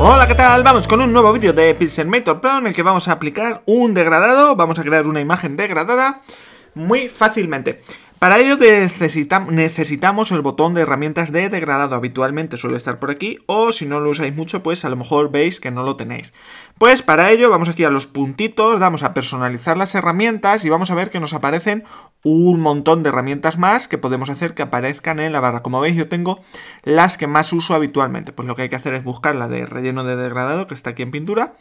Hola, ¿qué tal? Vamos con un nuevo vídeo de Pixelmator Pro en el que vamos a aplicar un degradado, vamos a crear una imagen degradada muy fácilmente. Para ello necesitamos el botón de herramientas de degradado, habitualmente suele estar por aquí, o si no lo usáis mucho, pues a lo mejor veis que no lo tenéis. Pues para ello vamos aquí a los puntitos, damos a personalizar las herramientas y vamos a ver que nos aparecen un montón de herramientas más que podemos hacer que aparezcan en la barra. Como veis yo tengo las que más uso habitualmente, pues lo que hay que hacer es buscar la de relleno de degradado que está aquí en pintura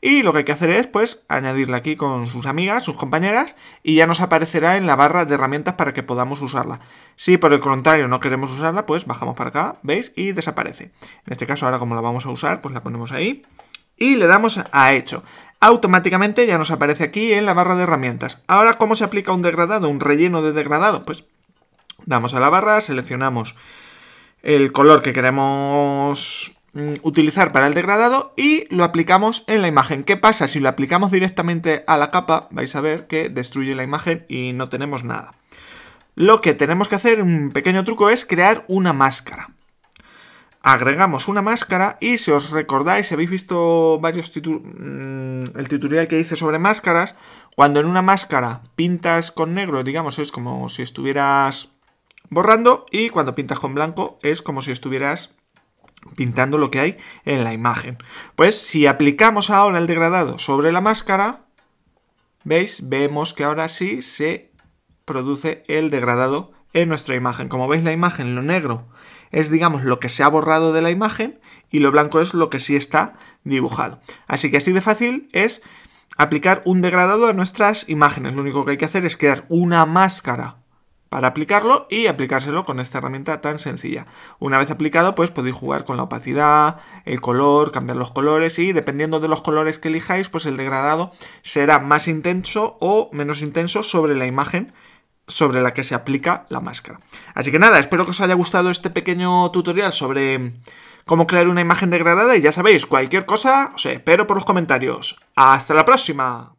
y lo que hay que hacer es pues añadirla aquí con sus amigas, sus compañeras y ya nos aparecerá en la barra de herramientas para que podamos usarla. Si por el contrario no queremos usarla, pues bajamos para acá, ¿veis? Y desaparece. En este caso ahora como la vamos a usar, pues la ponemos ahí y le damos a hecho. Automáticamente ya nos aparece aquí en la barra de herramientas. Ahora, ¿cómo se aplica un degradado, un relleno de degradado? Pues damos a la barra, seleccionamos el color que queremos mm, utilizar para el degradado y lo aplicamos en la imagen. ¿Qué pasa? Si lo aplicamos directamente a la capa, vais a ver que destruye la imagen y no tenemos nada lo que tenemos que hacer, un pequeño truco, es crear una máscara. Agregamos una máscara y si os recordáis, si habéis visto varios mm, el tutorial que hice sobre máscaras, cuando en una máscara pintas con negro, digamos, es como si estuvieras borrando y cuando pintas con blanco es como si estuvieras pintando lo que hay en la imagen. Pues si aplicamos ahora el degradado sobre la máscara, ¿veis? Vemos que ahora sí se produce el degradado en nuestra imagen. Como veis la imagen, lo negro es digamos lo que se ha borrado de la imagen y lo blanco es lo que sí está dibujado. Así que así de fácil es aplicar un degradado a nuestras imágenes. Lo único que hay que hacer es crear una máscara para aplicarlo y aplicárselo con esta herramienta tan sencilla. Una vez aplicado, pues podéis jugar con la opacidad, el color, cambiar los colores y dependiendo de los colores que elijáis, pues el degradado será más intenso o menos intenso sobre la imagen sobre la que se aplica la máscara. Así que nada, espero que os haya gustado este pequeño tutorial sobre cómo crear una imagen degradada y ya sabéis, cualquier cosa os espero por los comentarios. ¡Hasta la próxima!